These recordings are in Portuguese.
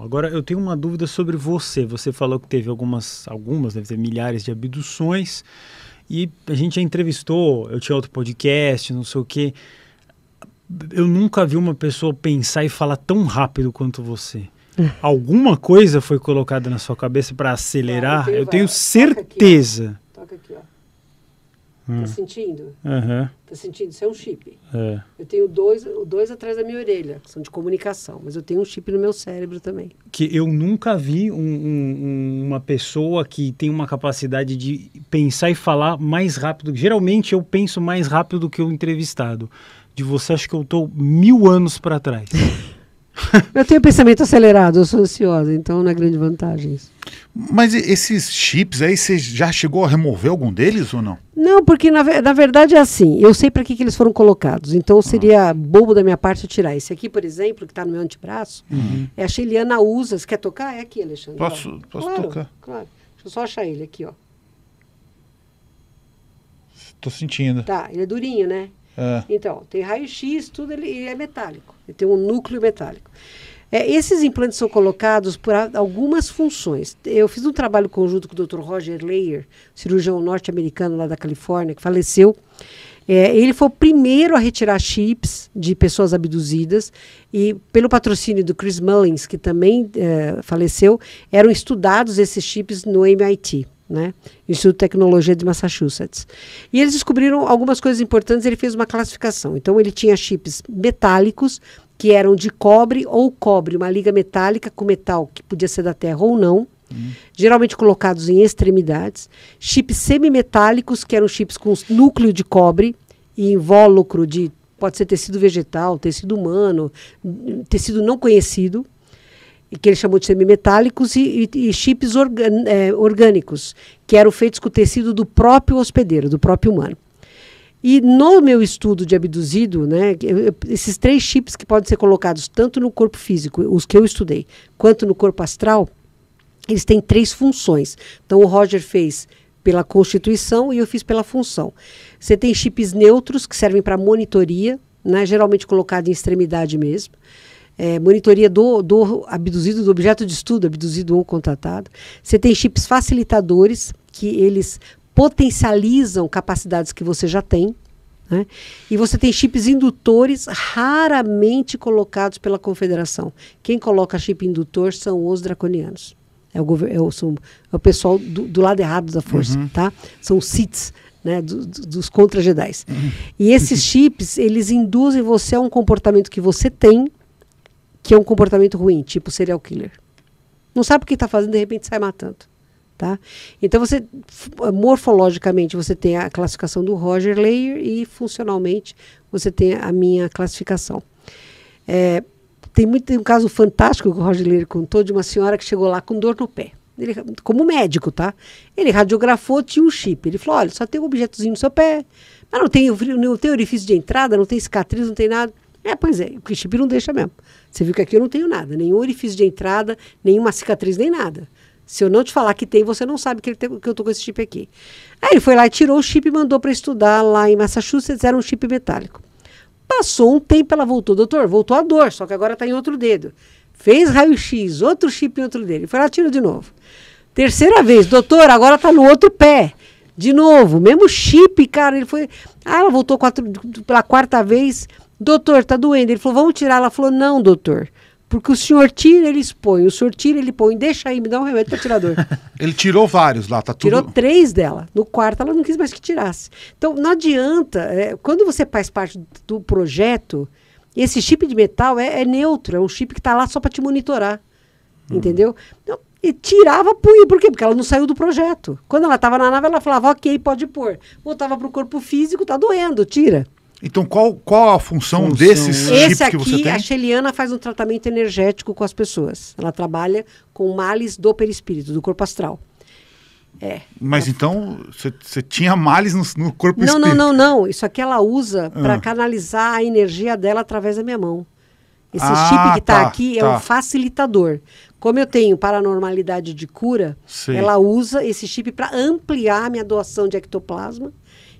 Agora eu tenho uma dúvida sobre você. Você falou que teve algumas, algumas, deve ter milhares de abduções. E a gente já entrevistou, eu tinha outro podcast, não sei o quê. Eu nunca vi uma pessoa pensar e falar tão rápido quanto você. Alguma coisa foi colocada na sua cabeça para acelerar? Ah, eu, tenho, eu tenho certeza. Toca aqui, ó. Toca aqui, ó. Tá hum. Tá sentindo? Uhum. Tá sentindo? Isso é um chip. É. Eu tenho dois, dois atrás da minha orelha, que são de comunicação, mas eu tenho um chip no meu cérebro também. Que eu nunca vi um, um, uma pessoa que tem uma capacidade de pensar e falar mais rápido. Geralmente eu penso mais rápido do que o entrevistado. De você, acho que eu tô mil anos para trás. eu tenho pensamento acelerado, eu sou ansiosa, então não é grande vantagem isso. Mas esses chips aí, você já chegou a remover algum deles ou não? Não, porque na, na verdade é assim. Eu sei para que, que eles foram colocados. Então seria uhum. bobo da minha parte eu tirar. Esse aqui, por exemplo, que está no meu antebraço, uhum. é a Chiliana Usas. Quer tocar? É aqui, Alexandre. Posso, posso claro, tocar? Claro. Deixa eu só achar ele aqui, ó. Tô sentindo. Tá, ele é durinho, né? É. Então, tem raio-x, tudo ele, ele é metálico. Ele tem um núcleo metálico. É, esses implantes são colocados por algumas funções. Eu fiz um trabalho conjunto com o Dr. Roger Leyer, cirurgião norte-americano lá da Califórnia, que faleceu. É, ele foi o primeiro a retirar chips de pessoas abduzidas e pelo patrocínio do Chris Mullins, que também é, faleceu, eram estudados esses chips no MIT. Né? Instituto de Tecnologia de Massachusetts. E eles descobriram algumas coisas importantes, ele fez uma classificação. Então, ele tinha chips metálicos, que eram de cobre ou cobre, uma liga metálica com metal que podia ser da terra ou não, geralmente colocados em extremidades, chips semimetálicos, que eram chips com núcleo de cobre e invólucro de pode ser tecido vegetal, tecido humano, tecido não conhecido, que ele chamou de semimetálicos, e, e, e chips é, orgânicos, que eram feitos com o tecido do próprio hospedeiro, do próprio humano. E no meu estudo de abduzido, né, esses três chips que podem ser colocados tanto no corpo físico, os que eu estudei, quanto no corpo astral, eles têm três funções. Então o Roger fez pela constituição e eu fiz pela função. Você tem chips neutros que servem para monitoria, né, geralmente colocado em extremidade mesmo. É, monitoria do, do abduzido, do objeto de estudo, abduzido ou contratado. Você tem chips facilitadores, que eles potencializam capacidades que você já tem. Né? E você tem chips indutores raramente colocados pela confederação. Quem coloca chip indutor são os draconianos. É o, é o, são, é o pessoal do, do, lado errado da força, uhum. tá? São os CITs, né, do, do, dos contra gedais Uhum. E esses chips, eles induzem você a um comportamento que você tem, que é um comportamento ruim, tipo serial killer. Não sabe o que está fazendo, de repente sai matando. Tá? Então você morfologicamente você tem a classificação do Roger Layer e funcionalmente você tem a minha classificação. É, tem, muito, tem um caso fantástico que o Roger Layer contou de uma senhora que chegou lá com dor no pé. Ele, como médico, tá? Ele radiografou, tinha um chip. Ele falou: olha, só tem um objetozinho no seu pé, mas não tem, não tem orifício de entrada, não tem cicatriz, não tem nada. É, pois é, o chip não deixa mesmo. Você viu que aqui eu não tenho nada, nenhum orifício de entrada, nenhuma cicatriz, nem nada. Se eu não te falar que tem, você não sabe que, tem, que eu tô com esse chip aqui. Aí ele foi lá e tirou o chip e mandou para estudar lá em Massachusetts, era um chip metálico. Passou um tempo, ela voltou, doutor, voltou a dor, só que agora está em outro dedo. Fez raio-x, outro chip em outro dedo. Ele foi lá, tirou de novo. Terceira vez, doutor, agora está no outro pé. De novo, mesmo chip, cara. Ele foi. Ah, ela voltou quatro, pela quarta vez. Doutor, tá doendo. Ele falou, vamos tirar. Ela falou, não, doutor. Porque o senhor tira, ele expõe. O senhor tira, ele põe. Deixa aí, me dá um remédio para tirador ele tirou vários lá, tá tudo... Tirou três dela. No quarto, ela não quis mais que tirasse. Então, não adianta. É, quando você faz parte do projeto, esse chip de metal é, é neutro. É um chip que está lá só para te monitorar. Hum. Entendeu? Então, e tirava, punha. Por quê? Porque ela não saiu do projeto. Quando ela estava na nave, ela falava, ok, pode pôr. Voltava para o corpo físico, tá doendo, tira. Então, qual, qual a função, função. desses Esse chips aqui, que você tem? A Cheliana faz um tratamento energético com as pessoas. Ela trabalha com males do perispírito, do corpo astral. É. Mas ela... então, você tinha males no, no corpo não, espírito? Não, não, não. Isso aqui ela usa ah. para canalizar a energia dela através da minha mão. Esse ah, chip que está tá, aqui é tá. é um facilitador. Como eu tenho paranormalidade de cura, Sim. ela usa esse chip para ampliar a minha doação de ectoplasma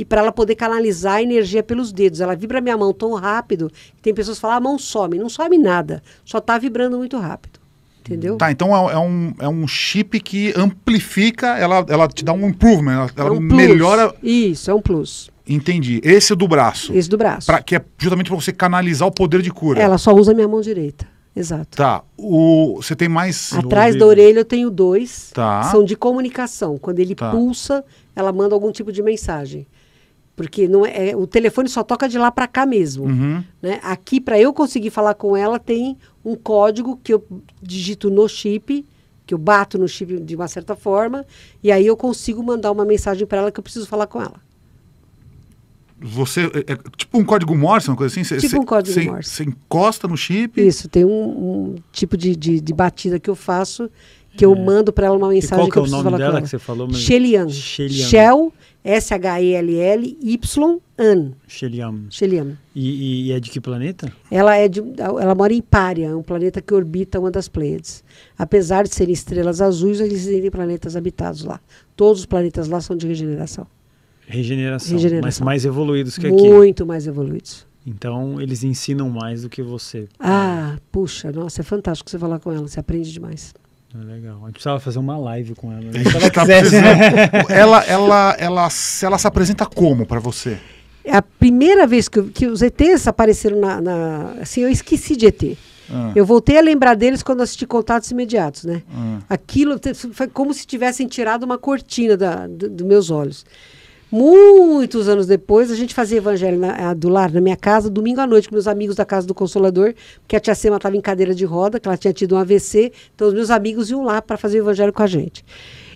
e para ela poder canalizar a energia pelos dedos. Ela vibra minha mão tão rápido que tem pessoas que falam: ah, a mão some. Não some nada, só está vibrando muito rápido. Entendeu? Tá, então é, é, um, é um chip que amplifica, ela, ela te dá um improvement, ela, ela é um melhora. Isso, é um plus. Entendi. Esse é do braço. Esse do braço. Pra, que é justamente para você canalizar o poder de cura. Ela só usa minha mão direita. Exato. Tá. O, você tem mais. Atrás da orelha eu tenho dois. Tá. São de comunicação. Quando ele tá. pulsa, ela manda algum tipo de mensagem. Porque não é, é o telefone só toca de lá para cá mesmo. Uhum. Né? Aqui, para eu conseguir falar com ela, tem um código que eu digito no chip, que eu bato no chip de uma certa forma, e aí eu consigo mandar uma mensagem para ela que eu preciso falar com ela. Você é, é tipo um código Morse, uma coisa assim? Cê, tipo cê, um código cê, Morse. Você encosta no chip? Isso, tem um, um tipo de, de, de batida que eu faço que eu é. mando para ela uma mensagem. E qual que, eu é o nome dela que você falou? Mas... Shelian. Shell, S-H-E-L-L-Y, An. Shelian. Shelian. E, e, é de que planeta? Ela, é de, ela mora em Pária, é um planeta que orbita uma das Pleiades. Apesar de serem estrelas azuis, eles existem planetas habitados lá. Todos os planetas lá são de regeneração. Regeneração, regeneração. mas mais evoluídos que Muito aqui. Muito mais evoluídos. Então, eles ensinam mais do que você. Ah, puxa, nossa, é fantástico você falar com ela, você aprende demais. Ah, legal. A gente precisava fazer uma live com ela. Né? Se tá ela, ela, ela, ela, ela se apresenta como para você? É a primeira vez que, que os ETs apareceram na, na, Assim, eu esqueci de ET. Ah. Eu voltei a lembrar deles quando assisti Contatos Imediatos, né? Ah. Aquilo foi como se tivessem tirado uma cortina do, dos meus olhos. Muitos anos depois, a gente fazia evangelho na, do lar na minha casa, domingo à noite, com meus amigos da Casa do Consolador, porque a tia Sema estava em cadeira de roda, que ela tinha tido um AVC, então os meus amigos iam lá para fazer o evangelho com a gente.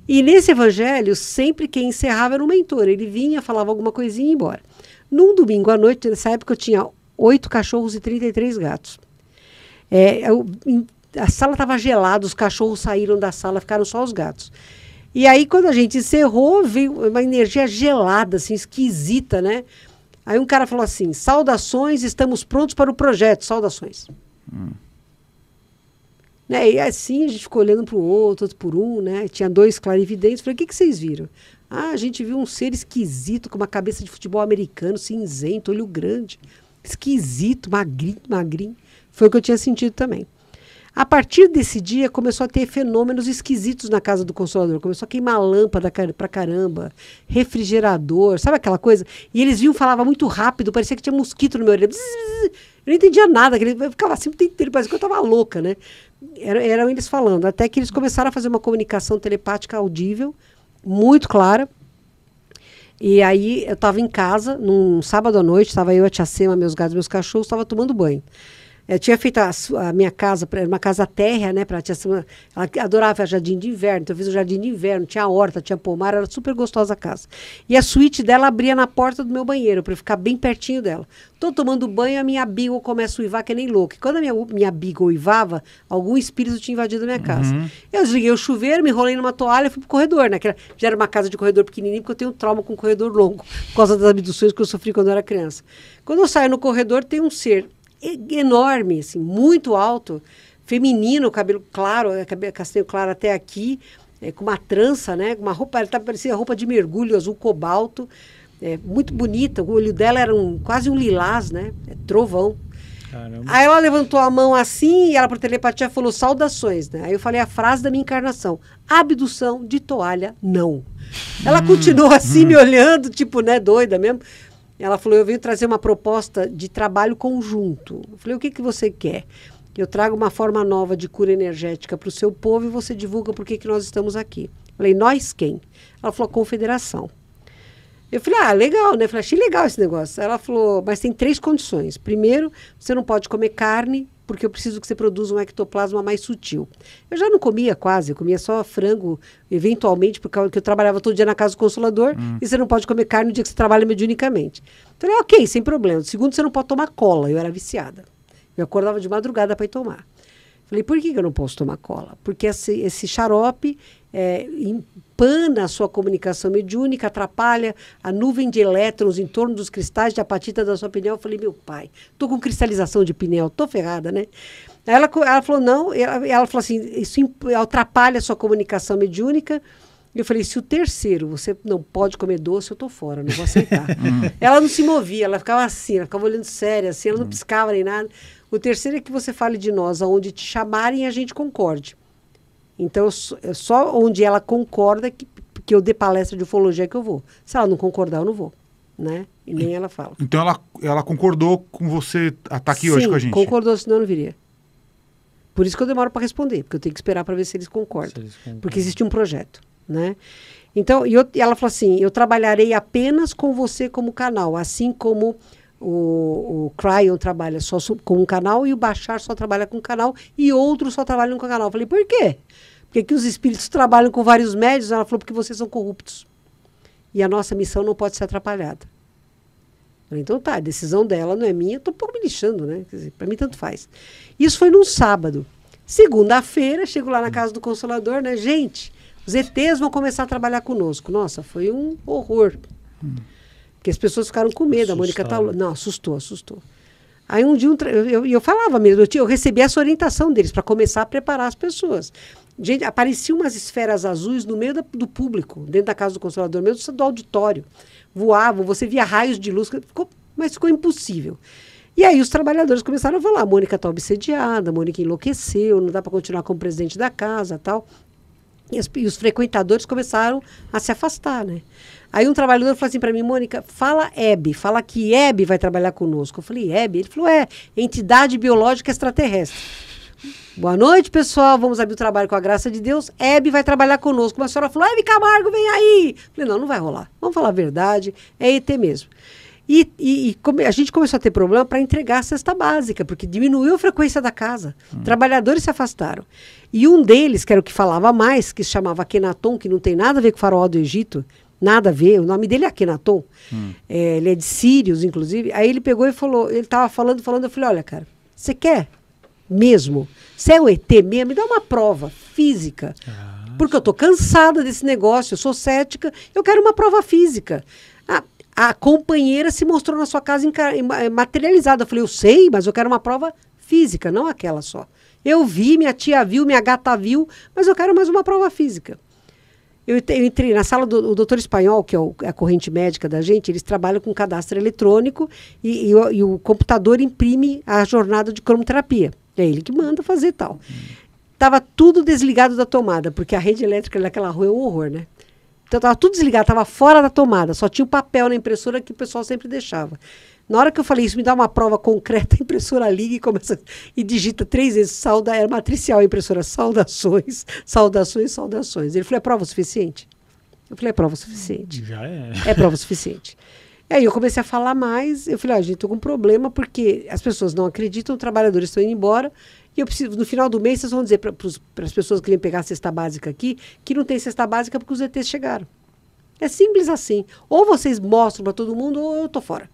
E nesse evangelho, sempre quem encerrava era o mentor. Ele vinha, falava alguma coisinha e ia embora. Num domingo à noite, nessa época, eu tinha oito cachorros e 33 gatos. É, eu, a sala estava gelada, os cachorros saíram da sala, ficaram só os gatos. E aí, quando a gente encerrou, veio uma energia gelada, assim, esquisita, né? Aí um cara falou assim: saudações, estamos prontos para o projeto, saudações. Hum. Né? E assim a gente ficou olhando para o outro, outro por um, né? Tinha dois clarividentes. Falei: o que, que vocês viram? Ah, a gente viu um ser esquisito com uma cabeça de futebol americano, cinzento, olho grande. Esquisito, magrinho, magrinho. Foi o que eu tinha sentido também. A partir desse dia começou a ter fenômenos esquisitos na casa do consolador. Começou a queimar lâmpada pra caramba, refrigerador, sabe aquela coisa? E eles vinham falava muito rápido, parecia que tinha mosquito no meu olho. Eu não entendia nada, eu ficava assim o tempo inteiro, parecia que eu estava louca, né? Era, eram eles falando, até que eles começaram a fazer uma comunicação telepática audível, muito clara. E aí eu estava em casa, num sábado à noite, estava eu, a tia Sema, meus gatos, meus cachorros, estava tomando banho. Eu tinha feito a, a minha casa, uma casa térrea, né? Pra, tinha, ela adorava jardim de inverno, então eu fiz o jardim de inverno, tinha horta, tinha pomar, era super gostosa a casa. E a suíte dela abria na porta do meu banheiro, para eu ficar bem pertinho dela. Tô tomando banho, a minha bigo começa a uivar que nem louca. E quando a minha, minha beagle uivava, algum espírito tinha invadido a minha casa. Uhum. Eu desliguei o chuveiro, me enrolei numa toalha e fui pro corredor, né? Que já era uma casa de corredor pequenininho, porque eu tenho trauma com corredor longo, por causa das abduções que eu sofri quando eu era criança. Quando eu saio no corredor, tem um ser enorme, assim, muito alto, feminino, cabelo claro, é, cabelo castanho claro até aqui, é, com uma trança, né? Uma roupa, ela tá, parecia roupa de mergulho, azul cobalto, é, muito bonita. O olho dela era um, quase um lilás, né? É, trovão. Caramba. Aí ela levantou a mão assim e ela, por telepatia, falou saudações, né? Aí eu falei a frase da minha encarnação: abdução de toalha, não. Ela hum, continuou assim, hum. me olhando, tipo, né, doida mesmo. Ela falou: Eu vim trazer uma proposta de trabalho conjunto. Eu falei: O que, que você quer? Eu trago uma forma nova de cura energética para o seu povo e você divulga por que nós estamos aqui. Eu falei: Nós quem? Ela falou: Confederação. Eu falei, ah, legal, né? Eu falei, achei legal esse negócio. Ela falou, mas tem três condições. Primeiro, você não pode comer carne, porque eu preciso que você produza um ectoplasma mais sutil. Eu já não comia quase, eu comia só frango, eventualmente, porque eu trabalhava todo dia na casa do consolador, hum. e você não pode comer carne no dia que você trabalha mediunicamente. Então, eu falei, ok, sem problema. Segundo, você não pode tomar cola, eu era viciada. Eu acordava de madrugada para ir tomar. Falei, por que, que eu não posso tomar cola? Porque esse, esse xarope é, empana a sua comunicação mediúnica, atrapalha a nuvem de elétrons em torno dos cristais de apatita da sua pineal. Eu falei, meu pai, tô com cristalização de pneu, tô ferrada, né? Ela, ela falou, não, ela, ela falou assim, isso atrapalha a sua comunicação mediúnica. Eu falei, se o terceiro, você não pode comer doce, eu tô fora, não vou aceitar. Uhum. ela não se movia, ela ficava assim, ela ficava olhando séria, assim, ela não uhum. piscava nem nada. O terceiro é que você fale de nós, aonde te chamarem a gente concorde. Então, eu, só onde ela concorda que, que eu dê palestra de ufologia é que eu vou. Se ela não concordar, eu não vou, né? E nem e, ela fala. Então, ela, ela concordou com você estar tá aqui Sim, hoje com a gente? concordou, senão eu não viria. Por isso que eu demoro para responder, porque eu tenho que esperar para ver se eles concordam. Se eles concordam. Porque existe um projeto, né? Então, e, eu, e ela falou assim: eu trabalharei apenas com você como canal, assim como o, o Cryon trabalha só com um canal e o Bachar só trabalha com um canal e outros só trabalham com um canal. Eu falei, por quê? Porque os espíritos trabalham com vários médios. Ela falou, porque vocês são corruptos. E a nossa missão não pode ser atrapalhada. Eu falei, então tá, a decisão dela não é minha, estou pouco me lixando, né? Para mim tanto faz. Isso foi num sábado. Segunda-feira, chego lá na casa do Consolador, né? Gente, os ETs vão começar a trabalhar conosco. Nossa, foi um horror. Hum. Porque as pessoas ficaram com medo. Assustaram. A Mônica tá. Não, assustou, assustou. Aí um dia um eu, eu, eu, falava mesmo, eu, eu recebi essa orientação deles para começar a preparar as pessoas. Gente, apareciam umas esferas azuis no meio da, do público, dentro da casa do consolador, mesmo do auditório. Voavam, você via raios de luz, ficou, mas ficou impossível. E aí os trabalhadores começaram a falar: a ah, Mônica está obsediada, a Mônica enlouqueceu, não dá para continuar como presidente da casa tal. E, as, e os frequentadores começaram a se afastar, né? Aí um trabalhador falou assim para mim, Mônica, fala EB, fala que EB vai trabalhar conosco. Eu falei, EB? Ele falou, é, entidade biológica extraterrestre. Boa noite, pessoal. Vamos abrir o trabalho com a graça de Deus. Hebe vai trabalhar conosco. Mas senhora falou, Hebe Camargo, vem aí. Eu falei, não, não vai rolar. Vamos falar a verdade. É ET mesmo. E, e, e come, a gente começou a ter problema para entregar a cesta básica, porque diminuiu a frequência da casa. Hum. Trabalhadores se afastaram. E um deles, que era o que falava mais, que se chamava Kenaton, que não tem nada a ver com o farol do Egito, nada a ver, o nome dele é Akhenaton, hum. é, ele é de Sírios, inclusive. Aí ele pegou e falou, ele tava falando, falando, eu falei, olha, cara, você quer mesmo? Você é o ET mesmo? Me dá uma prova física. Ah, porque eu estou cansada desse negócio, eu sou cética, eu quero uma prova física. A, a companheira se mostrou na sua casa materializada. Eu falei, eu sei, mas eu quero uma prova física, não aquela só. Eu vi, minha tia viu, minha gata viu, mas eu quero mais uma prova física. Eu, eu entrei na sala do doutor espanhol, que é o, é a corrente médica da gente, eles trabalham com cadastro eletrônico e, e, e o computador imprime a jornada de cromoterapia. É ele que manda fazer tal. Tava tudo desligado da tomada, porque a rede elétrica daquela rua é um horror, né? Então tava tudo desligado, tava fora da tomada, só tinha o papel na impressora que o pessoal sempre deixava. Na hora que eu falei isso, me dá uma prova concreta, a impressora liga e começa e digita três vezes sauda, era matricial a impressora, saudações, saudações, saudações. Ele falou: é prova suficiente? Eu falei: é prova suficiente. Já é. É prova suficiente. E aí eu comecei a falar mais, eu falei: ah, gente, estou com um problema porque as pessoas não acreditam, os trabalhadores estão indo embora. E eu preciso, no final do mês, vocês vão dizer para as pessoas que vêm pegar a cesta básica aqui que não tem cesta básica porque os ETs chegaram. É simples assim. Ou vocês mostram para todo mundo, ou eu tô fora.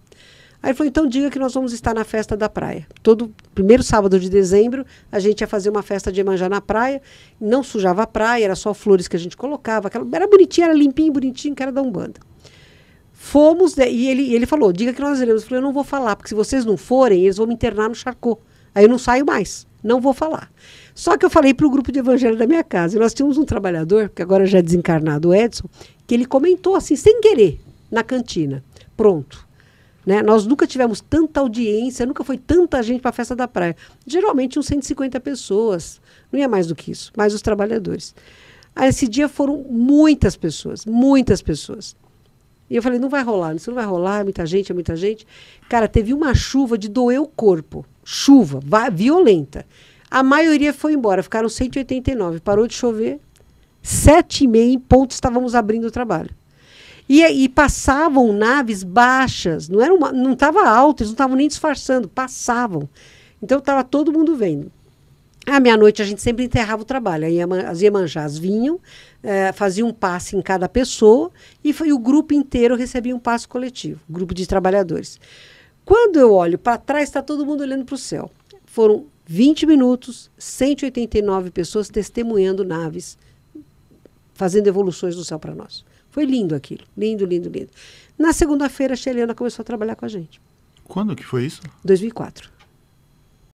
Aí ele falou, então diga que nós vamos estar na festa da praia. Todo primeiro sábado de dezembro, a gente ia fazer uma festa de manjar na praia. Não sujava a praia, era só flores que a gente colocava. Aquela, era bonitinho, era limpinho, bonitinho, que era da Umbanda. Fomos, né, e ele, ele falou, diga que nós iremos. Eu falei, eu não vou falar, porque se vocês não forem, eles vão me internar no charco. Aí eu não saio mais, não vou falar. Só que eu falei para o grupo de evangelho da minha casa. E nós tínhamos um trabalhador, que agora já é desencarnado, o Edson, que ele comentou assim, sem querer, na cantina. Pronto né? Nós nunca tivemos tanta audiência, nunca foi tanta gente para a festa da praia. Geralmente uns 150 pessoas, não ia mais do que isso, mais os trabalhadores. Aí, ah, esse dia foram muitas pessoas, muitas pessoas. E eu falei, não vai rolar, isso não vai rolar, é muita gente, é muita gente. Cara, teve uma chuva de doer o corpo, chuva violenta. A maioria foi embora, ficaram 189, parou de chover, sete e meia em ponto estávamos abrindo o trabalho. E, é, e passavam naves baixas, não era uma, não estava alto, eles não estavam nem disfarçando, passavam. Então estava todo mundo vendo. À meia-noite a gente sempre enterrava o trabalho. As Iemanjás vinham, eh, faziam um passe em cada pessoa e, foi, e o grupo inteiro recebia um passo coletivo, grupo de trabalhadores. Quando eu olho para trás, está todo mundo olhando para o céu. Foram 20 minutos, 189 pessoas testemunhando naves, fazendo evoluções do céu para nós. Foi lindo aquilo. Lindo, lindo, lindo. Na segunda-feira, a Xeliana começou a trabalhar com a gente. Quando que foi isso? 2004.